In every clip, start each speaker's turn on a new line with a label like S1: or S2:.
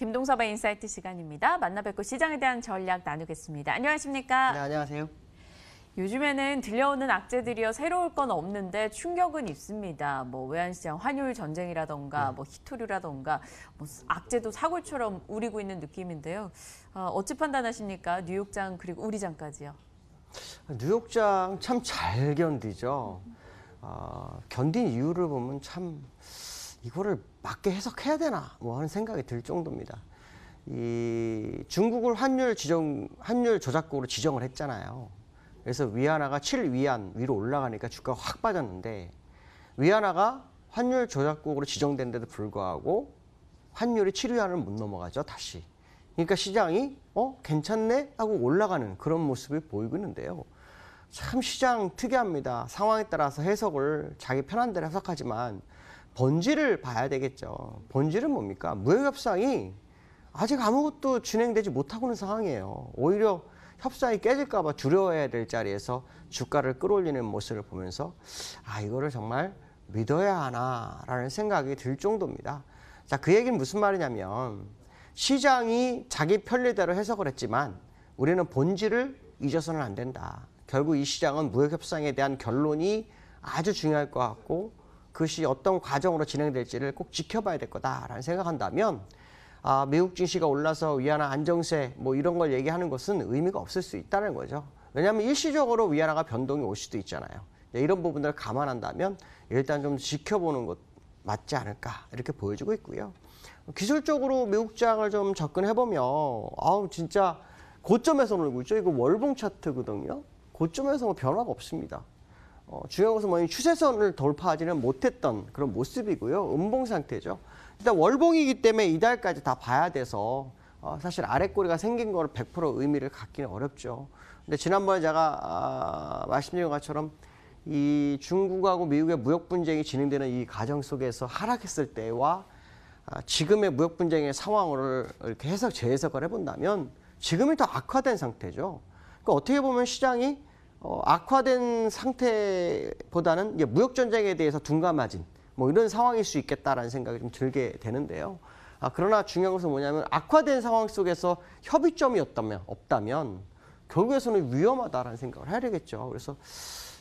S1: 김동서바 인사이트 시간입니다. 만나 뵙고 시장에 대한 전략 나누겠습니다. 안녕하십니까? 네, 안녕하세요. 요즘에는 들려오는 악재들이요 새로울 건 없는데 충격은 있습니다. 뭐 외환시장 환율 전쟁이라던가 네. 뭐희토류라던가뭐 악재도 사골처럼 우리고 있는 느낌인데요. 어, 찌 판단하십니까? 뉴욕장 그리고 우리장까지요.
S2: 뉴욕장 참 잘 견디죠. 어, 견딘 이유를 보면 참 이거를 맞게 해석해야 되나 뭐 하는 생각이 들 정도입니다. 이 중국을 환율 지정 환율 조작국으로 지정을 했잖아요. 그래서 위안화가 7위안 위로 올라가니까 주가가 확 빠졌는데 위안화가 환율 조작국으로 지정된데도 불구하고 환율이 7위안을 못 넘어가죠 다시. 그러니까 시장이 어 괜찮네 하고 올라가는 그런 모습이 보이고 있는데요. 참 시장 특이합니다. 상황에 따라서 해석을 자기 편한 대로 해석하지만 본질을 봐야 되겠죠. 본질은 뭡니까? 무역 협상이 아직 아무것도 진행되지 못하고 있는 상황이에요. 오히려 협상이 깨질까봐 두려워해야 될 자리에서 주가를 끌어올리는 모습을 보면서 아 이거를 정말 믿어야 하나라는 생각이 들 정도입니다. 자 그 얘기는 무슨 말이냐면 시장이 자기 편리대로 해석을 했지만 우리는 본질을 잊어서는 안 된다. 결국 이 시장은 무역 협상에 대한 결론이 아주 중요할 것 같고 그것이 어떤 과정으로 진행될지를 꼭 지켜봐야 될 거다라는 생각한다면 아, 미국 증시가 올라서 위안화 안정세 뭐 이런 걸 얘기하는 것은 의미가 없을 수 있다는 거죠. 왜냐하면 일시적으로 위안화가 변동이 올 수도 있잖아요. 이런 부분들을 감안한다면 일단 좀 지켜보는 것 맞지 않을까 이렇게 보여지고 있고요. 기술적으로 미국장을 좀 접근해 보면 아우 진짜 고점에서 놀고 있죠. 이거 월봉 차트거든요. 고점에서 뭐 변화가 없습니다. 어, 중요 것은 뭐냐면 추세선을 돌파하지는 못했던 그런 모습이고요. 음봉 상태죠. 일단 월봉이기 때문에 이달까지 다 봐야 돼서 어, 사실 아래꼬리가 생긴 거를 100% 의미를 갖기는 어렵죠. 근데 지난번에 제가 아, 말씀드린 것처럼 이 중국하고 미국의 무역 분쟁이 진행되는 이 과정 속에서 하락했을 때와 아, 지금의 무역 분쟁의 상황을 이렇게 해석 재해석을 해본다면 지금이 더 악화된 상태죠. 그러니까 어떻게 보면 시장이 어, 악화된 상태보다는 무역 전쟁에 대해서 둔감해진 뭐 이런 상황일 수 있겠다라는 생각이 좀 들게 되는데요. 아, 그러나 중요한 것은 뭐냐면 악화된 상황 속에서 협의점이 없다면, 없다면 결국에서는 위험하다라는 생각을 해야 되겠죠. 그래서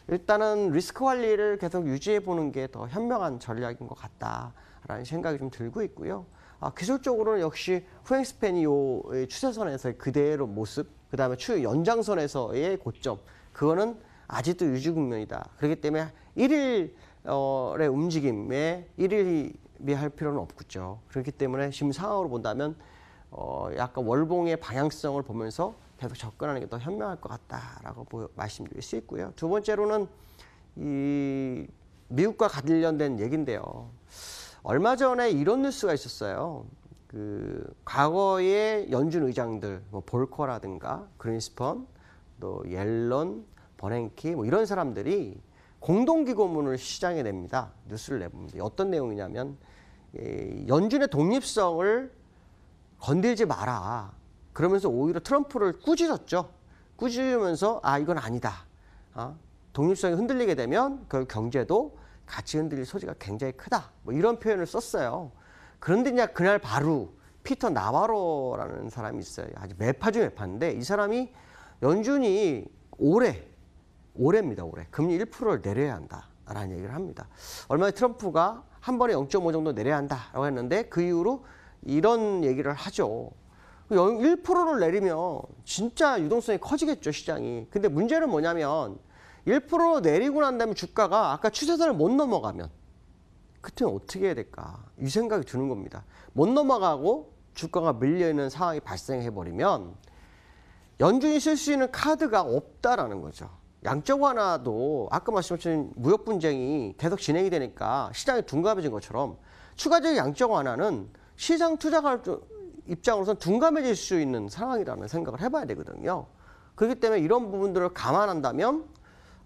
S2: 일단은 리스크 관리를 계속 유지해 보는 게 더 현명한 전략인 것 같다라는 생각이 좀 들고 있고요. 아, 기술적으로는 역시 후행 스팬이 요 추세선에서 그대로 모습 그 다음에 추후 연장선에서의 고점 그거는 아직도 유지 국면이다. 그렇기 때문에 1일의 움직임에 1일이할 필요는 없겠죠. 그렇기 때문에 지금 상황으로 본다면 어, 약간 월봉의 방향성을 보면서 계속 접근하는 게 더 현명할 것 같다라고 보, 말씀드릴 수 있고요. 두 번째로는 이 미국과 관련된 얘긴데요. 얼마 전에 이런 뉴스가 있었어요. 그 과거의 연준 의장들 뭐 볼커라든가 그린스펀 또 옐런 버냉키 뭐 이런 사람들이 공동기고문을 시장에 냅니다. 뉴스를 내봅니다. 어떤 내용이냐면 연준의 독립성을 건들지 마라. 그러면서 오히려 트럼프를 꾸짖었죠. 꾸짖으면서 아 이건 아니다. 아, 독립성이 흔들리게 되면 그 경제도 같이 흔들릴 소지가 굉장히 크다. 뭐 이런 표현을 썼어요. 그런데 이제 그날 바로 피터 나바로라는 사람이 있어요. 아주 매파 중 매파인데 이 사람이 연준이 올해 올해입니다. 올해 금리 1%를 내려야 한다라는 얘기를 합니다. 얼마 전에 트럼프가 한 번에 0.5 정도 내려야 한다라고 했는데 그 이후로 이런 얘기를 하죠. 1%를 그 내리면 진짜 유동성이 커지겠죠 시장이. 근데 문제는 뭐냐면 1% 내리고 난 다음에 주가가 아까 추세선을 못 넘어가면 그때는 어떻게 해야 될까? 이 생각이 드는 겁니다. 못 넘어가고 주가가 밀려있는 상황이 발생해버리면 연준이 쓸 수 있는 카드가 없다라는 거죠. 양적 완화도 아까 말씀하신 무역 분쟁이 계속 진행이 되니까 시장이 둔감해진 것처럼 추가적인 양적 완화는 시장 투자가 입장으로선 둔감해질 수 있는 상황이라는 생각을 해봐야 되거든요. 그렇기 때문에 이런 부분들을 감안한다면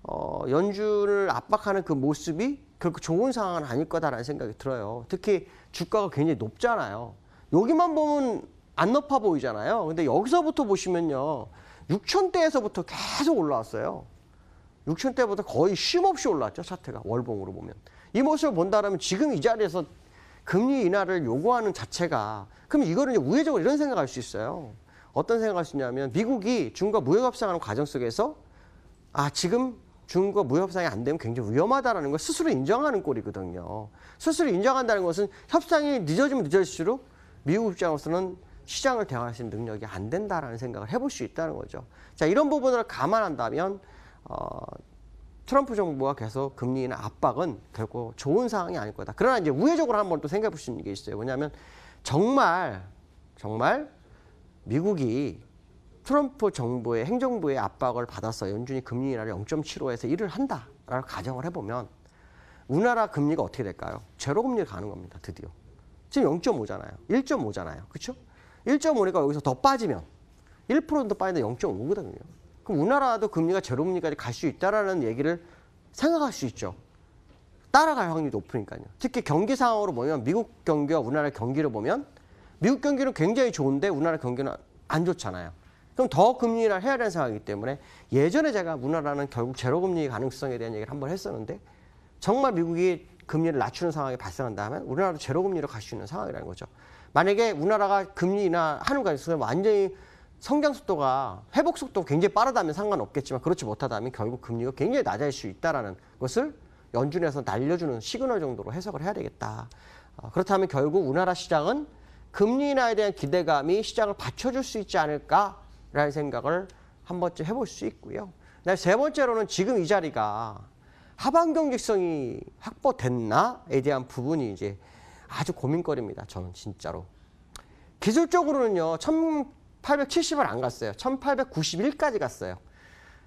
S2: 어, 연준을 압박하는 그 모습이 결국 좋은 상황은 아닐 거다라는 생각이 들어요. 특히 주가가 굉장히 높잖아요. 여기만 보면 안 높아 보이잖아요. 근데 여기서부터 보시면요. 6천대에서부터 계속 올라왔어요. 6천대부터 거의 쉼없이 올라왔죠. 사태가 월봉으로 보면. 이 모습을 본다면 지금 이 자리에서 금리 인하를 요구하는 자체가 그럼 이거는 우회적으로 이런 생각할 수 있어요. 어떤 생각할 수 있냐면 미국이 중과 무역 협상하는 과정 속에서 아 지금 중국과 무협상이 안 되면 굉장히 위험하다는걸 스스로 인정하는 꼴이거든요. 스스로 인정한다는 것은 협상이 늦어지면 늦어질수록 미국 입장으로서는 시장을 대응할 수 있는 능력이 안 된다라는 생각을 해볼 수 있다는 거죠. 자, 이런 부분을 감안한다면, 어, 트럼프 정부가 계속 금리나 압박은 결국 좋은 상황이 아닐 거다. 그러나 이제 우회적으로 한번 또 생각해 볼 수 있는 게 있어요. 뭐냐면 정말, 정말 미국이 트럼프 정부의 행정부의 압박을 받아서 연준이 금리 인하를 0.75에서 1을 한다라고 가정을 해보면 우리나라 금리가 어떻게 될까요? 제로 금리 가는 겁니다. 드디어 지금 0.5잖아요. 1.5잖아요. 그렇죠? 1.5니까 여기서 더 빠지면 1%더 빠지는데 0.5거든요. 그럼 우리나라도 금리가 제로 금리까지 갈 수 있다라는 얘기를 생각할 수 있죠. 따라갈 확률이 높으니까요. 특히 경기 상황으로 보면 미국 경기와 우리나라 경기를 보면 미국 경기는 굉장히 좋은데 우리나라 경기는 안 좋잖아요. 그럼 더 금리를 해야 되는 상황이기 때문에 예전에 제가 문화라는 결국 제로금리 가능성에 대한 얘기를 한번 했었는데 정말 미국이 금리를 낮추는 상황이 발생한다면 우리나라도 제로금리로 갈 수 있는 상황이라는 거죠. 만약에 우리나라가 금리나 하는 가능성이 완전히 성장 속도가 회복 속도가 굉장히 빠르다면 상관없겠지만 그렇지 못하다면 결국 금리가 굉장히 낮아질 수 있다는 것을 연준에서 날려주는 시그널 정도로 해석을 해야 되겠다. 어, 그렇다면 결국 우리나라 시장은 금리 인하에 대한 기대감이 시장을 받쳐줄 수 있지 않을까 라는 생각을 한 번쯤 해볼 수 있고요. 세 번째로는 지금 이 자리가 하반 경직성이 확보됐나에 대한 부분이 이제 아주 고민거리입니다. 저는 진짜로. 기술적으로는요. 1870을 안 갔어요. 1891까지 갔어요.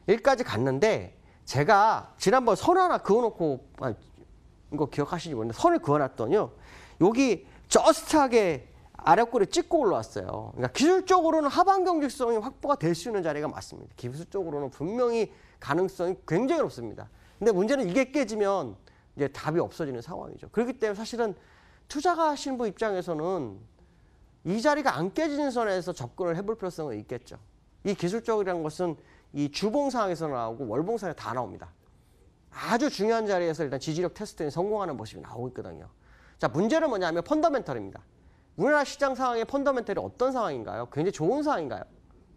S2: 1까지 갔는데 제가 지난번 선 하나 그어놓고 이거 기억하시지 모르는데 선을 그어놨더니요. 여기 저스트하게 아랫꼬리 찍고 올라왔어요. 그러니까 기술적으로는 하반 경직성이 확보가 될 수 있는 자리가 맞습니다. 기술적으로는 분명히 가능성이 굉장히 높습니다. 근데 문제는 이게 깨지면 이제 답이 없어지는 상황이죠. 그렇기 때문에 사실은 투자하신는분 입장에서는 이 자리가 안 깨지는 선에서 접근을 해볼 필요성은 있겠죠. 이 기술적이라는 것은 이 주봉상에서 나오고 월봉상에 다 나옵니다. 아주 중요한 자리에서 일단 지지력 테스트에 성공하는 모습이 나오고 있거든요. 자, 문제는 뭐냐면 펀더멘털입니다. 우리나라 시장 상황의 펀더멘털이 어떤 상황인가요? 굉장히 좋은 상황인가요?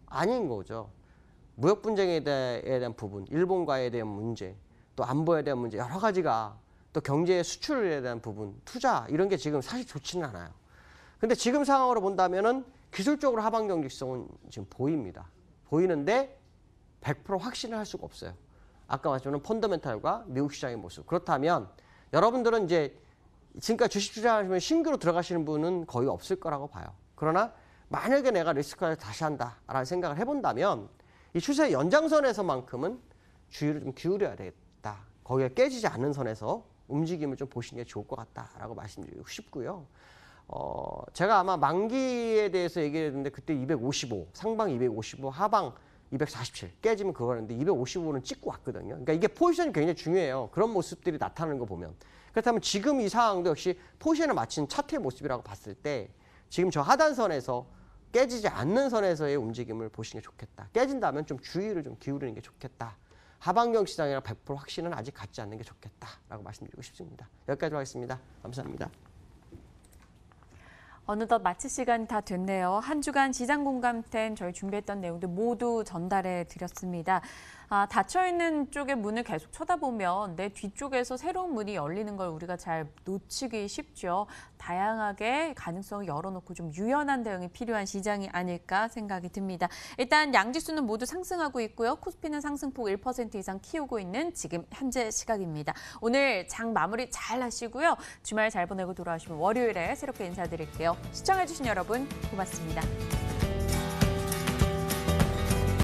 S2: 아닌 거죠. 무역 분쟁에 대한 부분, 일본과에 대한 문제, 또 안보에 대한 문제 여러 가지가 또 경제의 수출에 대한 부분, 투자 이런 게 지금 사실 좋지는 않아요. 근데 지금 상황으로 본다면은 기술적으로 하반 경직성은 지금 보입니다. 보이는데 100% 확신을 할 수가 없어요. 아까 말씀드린 펀더멘탈과 미국 시장의 모습. 그렇다면 여러분들은 이제 지금까지 주식 투자하시면 신규로 들어가시는 분은 거의 없을 거라고 봐요. 그러나 만약에 내가 리스크를 다시 한다라는 생각을 해본다면 이 추세 연장선에서만큼은 주의를 좀 기울여야 되겠다. 거기에 깨지지 않는 선에서 움직임을 좀 보시는 게 좋을 것 같다라고 말씀드리고 싶고요. 어, 제가 아마 만기에 대해서 얘기했는데 그때 255, 상방 255, 하방 247 깨지면 그거는데 였 255는 찍고 왔거든요. 그러니까 이게 포지션이 굉장히 중요해요. 그런 모습들이 나타나는 거 보면. 그렇다면 지금 이 상황도 역시 포지션을 마친 차트의 모습이라고 봤을 때 지금 저 하단선에서 깨지지 않는 선에서의 움직임을 보시는 게 좋겠다. 깨진다면 좀 주의를 좀 기울이는 게 좋겠다. 하반경 시장이랑 100% 확신은 아직 갖지 않는 게 좋겠다라고 말씀드리고 싶습니다. 여기까지 하겠습니다. 감사합니다.
S1: 어느덧 마칠 시간이 다 됐네요. 한 주간 시장 공감텐 저희 준비했던 내용들 모두 전달해 드렸습니다. 아, 닫혀 있는 쪽의 문을 계속 쳐다보면 내 뒤쪽에서 새로운 문이 열리는 걸 우리가 잘 놓치기 쉽죠. 다양하게 가능성을 열어놓고 좀 유연한 대응이 필요한 시장이 아닐까 생각이 듭니다. 일단 양지수는 모두 상승하고 있고요. 코스피는 상승폭 1% 이상 키우고 있는 지금 현재 시각입니다. 오늘 장 마무리 잘 하시고요. 주말 잘 보내고 돌아오시면 월요일에 새롭게 인사드릴게요. 시청해주신 여러분 고맙습니다.